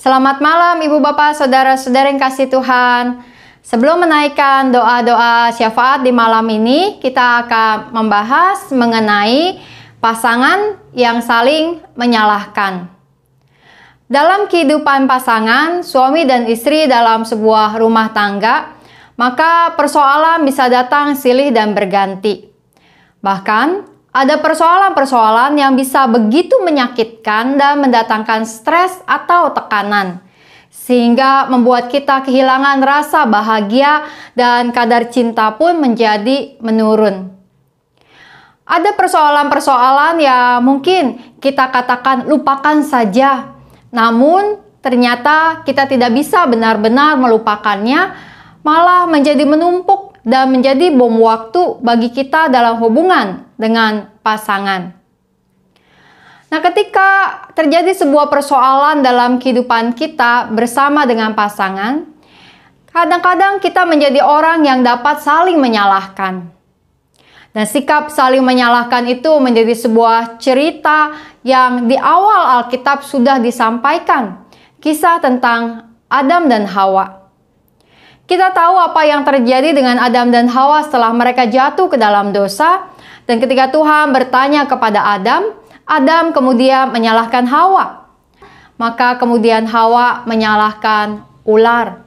Selamat malam Ibu Bapak Saudara-saudara yang kasih Tuhan. Sebelum menaikkan doa-doa syafaat di malam ini, kita akan membahas mengenai pasangan yang saling menyalahkan. Dalam kehidupan pasangan, suami dan istri dalam sebuah rumah tangga, maka persoalan bisa datang silih dan berganti. Bahkan, ada persoalan-persoalan yang bisa begitu menyakitkan dan mendatangkan stres atau tekanan, sehingga membuat kita kehilangan rasa bahagia dan kadar cinta pun menjadi menurun. Ada persoalan-persoalan yang mungkin kita katakan lupakan saja, namun ternyata kita tidak bisa benar-benar melupakannya, malah menjadi menumpuk dan menjadi bom waktu bagi kita dalam hubungan dengan pasangan. Nah, ketika terjadi sebuah persoalan dalam kehidupan kita bersama dengan pasangan, kadang-kadang kita menjadi orang yang dapat saling menyalahkan. Dan sikap saling menyalahkan itu menjadi sebuah cerita yang di awal Alkitab sudah disampaikan, kisah tentang Adam dan Hawa. Kita tahu apa yang terjadi dengan Adam dan Hawa setelah mereka jatuh ke dalam dosa. Dan ketika Tuhan bertanya kepada Adam, Adam kemudian menyalahkan Hawa. Maka kemudian Hawa menyalahkan ular.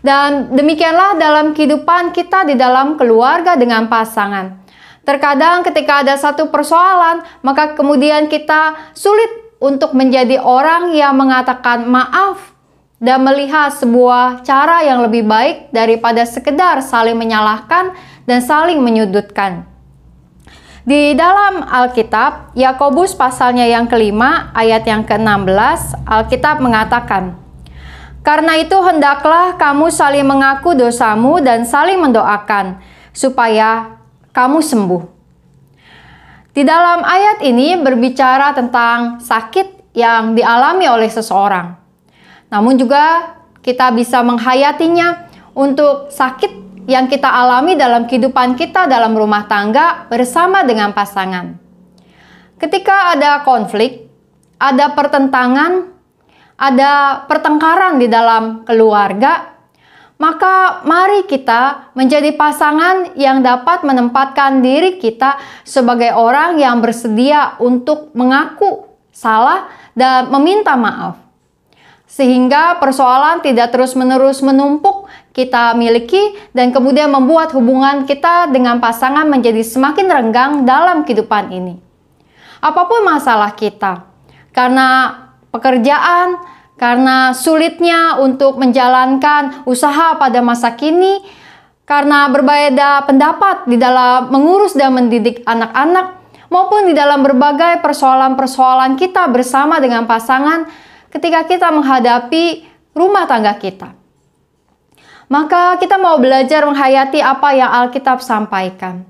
Dan demikianlah dalam kehidupan kita di dalam keluarga dengan pasangan. Terkadang ketika ada satu persoalan, maka kemudian kita sulit untuk menjadi orang yang mengatakan maaf dan melihat sebuah cara yang lebih baik daripada sekedar saling menyalahkan dan saling menyudutkan. Di dalam Alkitab, Yakobus pasalnya yang kelima, ayat yang ke-16, Alkitab mengatakan, Karena itu hendaklah kamu saling mengaku dosamu dan saling mendoakan, supaya kamu sembuh. Di dalam ayat ini berbicara tentang sakit yang dialami oleh seseorang. Namun juga kita bisa menghayatinya untuk sakit yang kita alami dalam kehidupan kita dalam rumah tangga bersama dengan pasangan. Ketika ada konflik, ada pertentangan, ada pertengkaran di dalam keluarga, maka mari kita menjadi pasangan yang dapat menempatkan diri kita sebagai orang yang bersedia untuk mengaku salah dan meminta maaf sehingga persoalan tidak terus-menerus menumpuk kita miliki dan kemudian membuat hubungan kita dengan pasangan menjadi semakin renggang dalam kehidupan ini. Apapun masalah kita, karena pekerjaan, karena sulitnya untuk menjalankan usaha pada masa kini, karena berbeda pendapat di dalam mengurus dan mendidik anak-anak, maupun di dalam berbagai persoalan-persoalan kita bersama dengan pasangan ketika kita menghadapi rumah tangga kita. Maka kita mau belajar menghayati apa yang Alkitab sampaikan.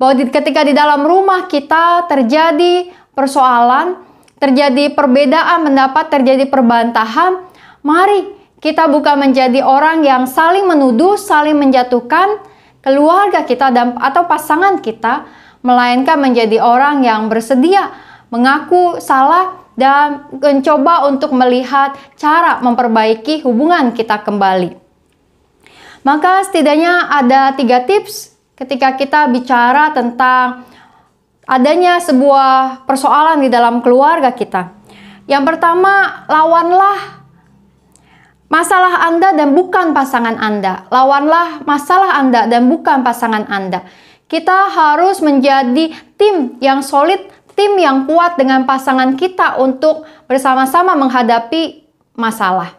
Bahwa ketika di dalam rumah kita terjadi persoalan, terjadi perbedaan pendapat, terjadi perbantahan, mari kita bukan menjadi orang yang saling menuduh, saling menjatuhkan keluarga kita dan atau pasangan kita, melainkan menjadi orang yang bersedia mengaku salah dan mencoba untuk melihat cara memperbaiki hubungan kita kembali. Maka setidaknya ada tiga tips ketika kita bicara tentang adanya sebuah persoalan di dalam keluarga kita. Yang pertama, lawanlah masalah Anda dan bukan pasangan Anda. Lawanlah masalah Anda dan bukan pasangan Anda. Kita harus menjadi tim yang solid tim yang kuat dengan pasangan kita untuk bersama-sama menghadapi masalah.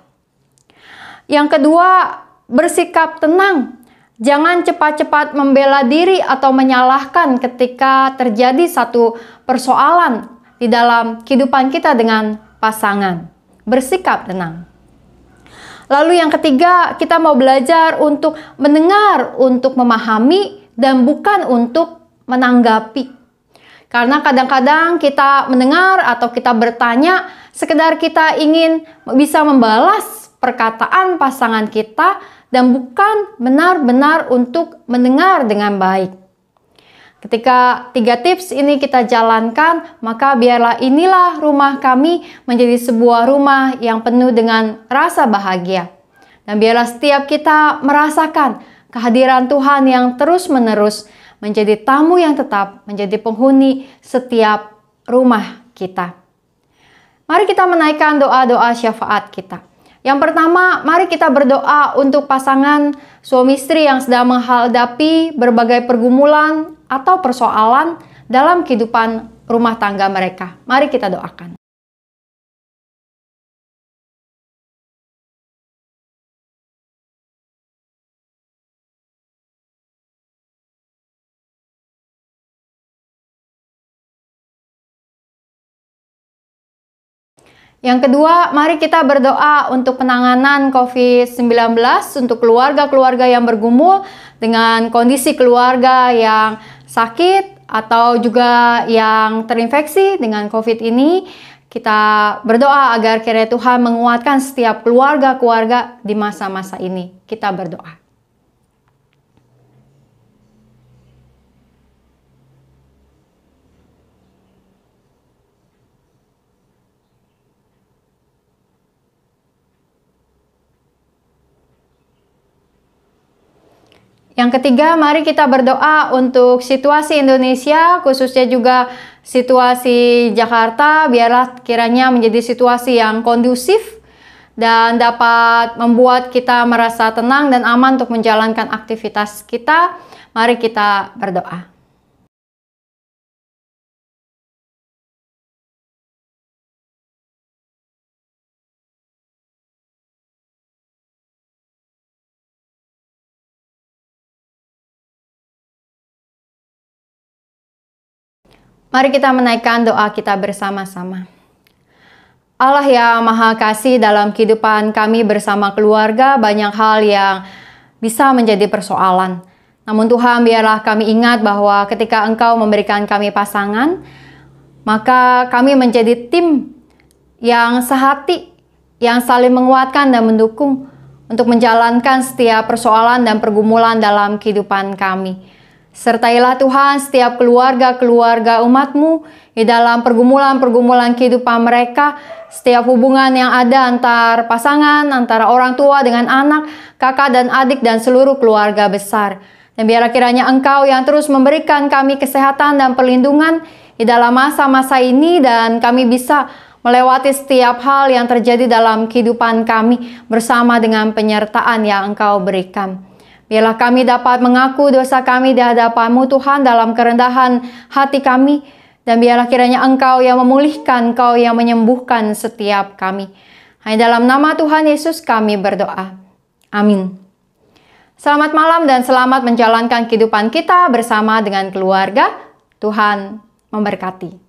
Yang kedua, bersikap tenang. Jangan cepat-cepat membela diri atau menyalahkan ketika terjadi satu persoalan di dalam kehidupan kita dengan pasangan. Bersikap tenang. Lalu yang ketiga, kita mau belajar untuk mendengar, untuk memahami, dan bukan untuk menanggapi. Karena kadang-kadang kita mendengar atau kita bertanya, sekedar kita ingin bisa membalas perkataan pasangan kita dan bukan benar-benar untuk mendengar dengan baik. Ketika tiga tips ini kita jalankan, maka biarlah inilah rumah kami menjadi sebuah rumah yang penuh dengan rasa bahagia. Dan biarlah setiap kita merasakan kehadiran Tuhan yang terus-menerus menjadi tamu yang tetap, menjadi penghuni setiap rumah kita. Mari kita menaikkan doa-doa syafaat kita. Yang pertama, mari kita berdoa untuk pasangan suami istri yang sedang menghadapi berbagai pergumulan atau persoalan dalam kehidupan rumah tangga mereka. Mari kita doakan. Yang kedua, mari kita berdoa untuk penanganan COVID-19 untuk keluarga-keluarga yang bergumul dengan kondisi keluarga yang sakit atau juga yang terinfeksi dengan COVID ini. Kita berdoa agar kiranya Tuhan menguatkan setiap keluarga-keluarga di masa-masa ini. Kita berdoa. Yang ketiga, mari kita berdoa untuk situasi Indonesia, khususnya juga situasi Jakarta, biarlah kiranya menjadi situasi yang kondusif dan dapat membuat kita merasa tenang dan aman untuk menjalankan aktivitas kita. Mari kita berdoa. Mari kita menaikkan doa kita bersama-sama. Allah yang maha kasih dalam kehidupan kami bersama keluarga banyak hal yang bisa menjadi persoalan. Namun Tuhan biarlah kami ingat bahwa ketika Engkau memberikan kami pasangan, maka kami menjadi tim yang sehati, yang saling menguatkan dan mendukung untuk menjalankan setiap persoalan dan pergumulan dalam kehidupan kami. Sertailah Tuhan setiap keluarga-keluarga umatmu di dalam pergumulan-pergumulan kehidupan mereka, setiap hubungan yang ada antar pasangan, antara orang tua dengan anak, kakak dan adik dan seluruh keluarga besar. Dan biarlah kiranya engkau yang terus memberikan kami kesehatan dan perlindungan di dalam masa-masa ini dan kami bisa melewati setiap hal yang terjadi dalam kehidupan kami bersama dengan penyertaan yang engkau berikan. Biarlah kami dapat mengaku dosa kami di hadapan Tuhan dalam kerendahan hati kami dan biarlah kiranya Engkau yang memulihkan, Engkau yang menyembuhkan setiap kami. Hanya dalam nama Tuhan Yesus kami berdoa. Amin. Selamat malam dan selamat menjalankan kehidupan kita bersama dengan keluarga. Tuhan memberkati.